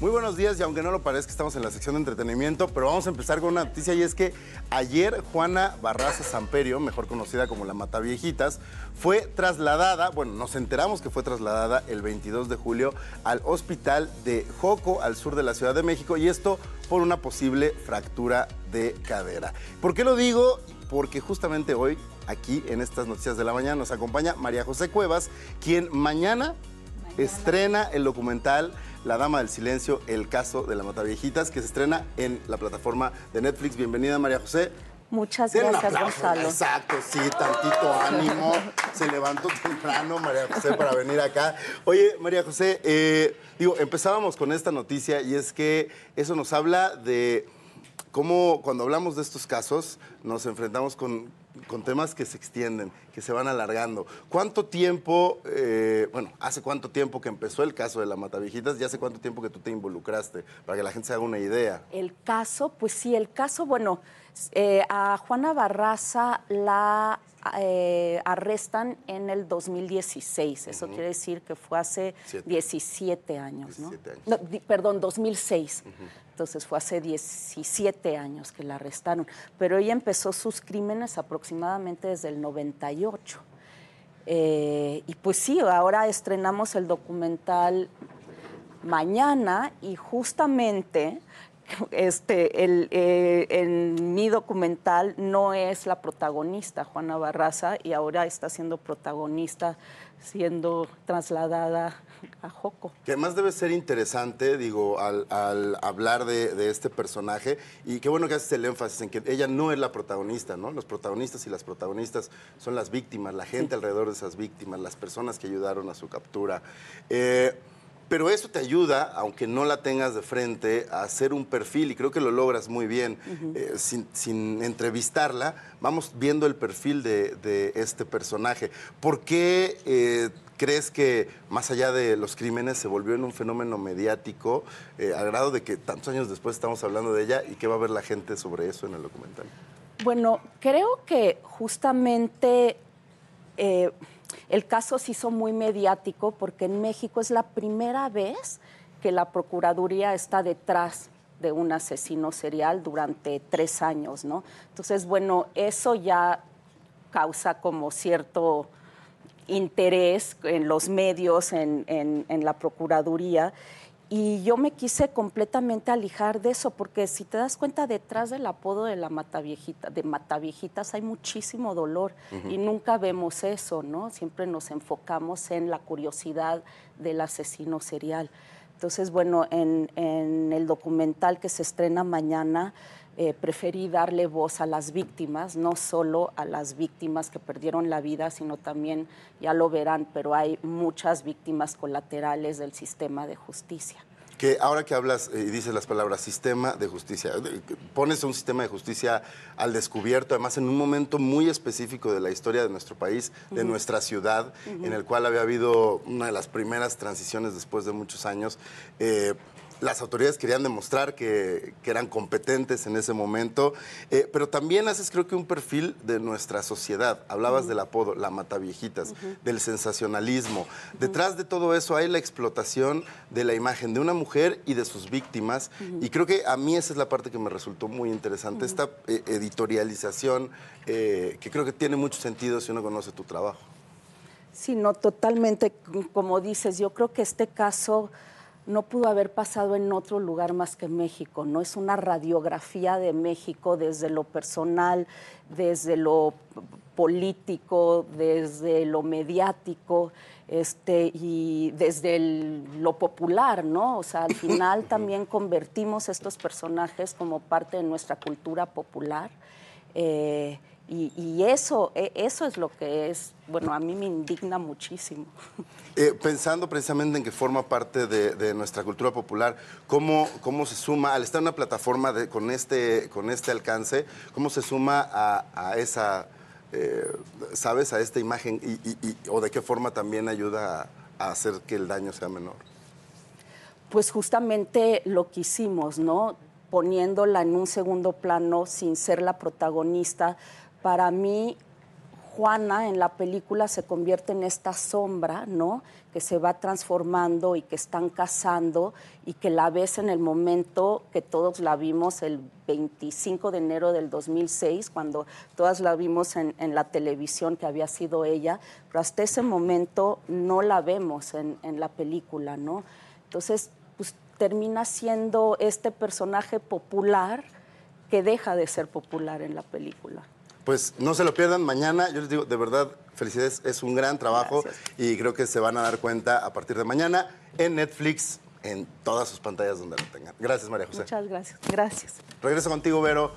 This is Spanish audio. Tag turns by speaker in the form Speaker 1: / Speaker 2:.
Speaker 1: Muy buenos días y aunque no lo parezca estamos en la sección de entretenimiento, pero vamos a empezar con una noticia y es que ayer Juana Barraza Samperio, mejor conocida como la Mataviejitas, fue trasladada, bueno, nos enteramos que fue trasladada el 22 de julio al hospital de Joco, al sur de la Ciudad de México, y esto por una posible fractura de cadera. ¿Por qué lo digo? Porque justamente hoy, aquí en estas noticias de la mañana, nos acompaña María José Cuevas, quien mañana estrena el documental La Dama del Silencio, el caso de la Mata viejitas, que se estrena en la plataforma de Netflix. Bienvenida, María José. Muchas gracias, Gonzalo. Exacto, sí, tantito ánimo. Se levantó temprano María José para venir acá. Oye, María José, eh, digo, empezábamos con esta noticia y es que eso nos habla de cómo cuando hablamos de estos casos nos enfrentamos con con temas que se extienden, que se van alargando. ¿Cuánto tiempo, eh, bueno, hace cuánto tiempo que empezó el caso de la Matavijitas y hace cuánto tiempo que tú te involucraste? Para que la gente se haga una idea.
Speaker 2: El caso, pues sí, el caso, bueno, eh, a Juana Barraza la Ah, eh, arrestan en el 2016. Eso quiere decir que fue hace 17 años, perdón, 2006. Entonces fue hace 17 años que la arrestaron. Pero ella empezó sus crímenes aproximadamente desde el 98. Eh, y pues sí, ahora estrenamos el documental mañana y justamente este, el, eh, en mi documental no es la protagonista Juana Barraza y ahora está siendo protagonista siendo trasladada a Joco.
Speaker 1: Que más debe ser interesante, digo, al, hablar de, este personaje, y qué bueno que haces el énfasis en que ella no es la protagonista, ¿no? Los protagonistas y las protagonistas son las víctimas, la gente alrededor de esas víctimas, las personas que ayudaron a su captura. Eh, pero eso te ayuda, aunque no la tengas de frente, a hacer un perfil y creo que lo logras muy bien. Eh, sin, entrevistarla, vamos viendo el perfil de, este personaje. ¿Por qué eh, crees que más allá de los crímenes se volvió en un fenómeno mediático a eh, al grado de que tantos años después estamos hablando de ella y qué va a ver la gente sobre eso en el documental?
Speaker 2: Bueno, creo que justamente el caso se hizo muy mediático porque en México es la primera vez que la Procuraduría está detrás de un asesino serial durante tres años, ¿no? Entonces, bueno, eso ya causa como cierto interés en los medios, en la Procuraduría. Y yo me quise completamente alijar de eso, porque si te das cuenta, detrás del apodo de la mataviejita, de mataviejitas hay muchísimo dolor y nunca vemos eso, ¿no? Siempre nos enfocamos en la curiosidad del asesino serial. Entonces, bueno, en el documental que se estrena mañana, eh, preferí darle voz a las víctimas, no solo a las víctimas que perdieron la vida, sino también, ya lo verán, pero hay muchas víctimas colaterales del sistema de justicia.
Speaker 1: Que ahora que hablas eh, y dices las palabras sistema de justicia, pones un sistema de justicia al descubierto, además en un momento muy específico de la historia de nuestro país, de nuestra ciudad, en el cual había habido una de las primeras transiciones después de muchos años. Eh, las autoridades querían demostrar que, eran competentes en ese momento, eh, pero también haces creo que un perfil de nuestra sociedad. Hablabas del apodo, la mataviejitas, viejitas, del sensacionalismo. Detrás de todo eso hay la explotación de la imagen de una mujer y de sus víctimas, y creo que a mí esa es la parte que me resultó muy interesante, esta eh, editorialización eh, que creo que tiene mucho sentido si uno conoce tu trabajo.
Speaker 2: Sí, no, totalmente, como dices, yo creo que este caso no pudo haber pasado en otro lugar más que México, ¿no? Es una radiografía de México desde lo personal, desde lo político, desde lo mediático, este, y desde lo popular, ¿no? O sea, al final también convertimos estos personajes como parte de nuestra cultura popular. Eh, y, eso, e, eso es lo que es, bueno, a mí me indigna muchísimo.
Speaker 1: Eh, pensando precisamente en que forma parte de, nuestra cultura popular, ¿cómo, ¿cómo se suma, al estar en una plataforma con, este, con este alcance, cómo se suma a, esa, eh, sabes, a esta imagen y, o de qué forma también ayuda a hacer que el daño sea menor?
Speaker 2: Pues justamente lo que hicimos, ¿no? poniéndola en un segundo plano sin ser la protagonista, para mí Juana en la película se convierte en esta sombra, ¿no? Que se va transformando y que están casando y que la ves en el momento que todos la vimos el 25 de enero del 2006, cuando todas la vimos en, la televisión que había sido ella, pero hasta ese momento no la vemos en, en la película, ¿no? Entonces, pues termina siendo este personaje popular que deja de ser popular en la película
Speaker 1: pues no se lo pierdan mañana. Yo les digo, de verdad, felicidades, es un gran trabajo y creo que se van a dar cuenta a partir de mañana en Netflix en todas sus pantallas donde lo tengan. Gracias, María José. Muchas
Speaker 2: gracias. Gracias.
Speaker 1: Regreso contigo, Vero.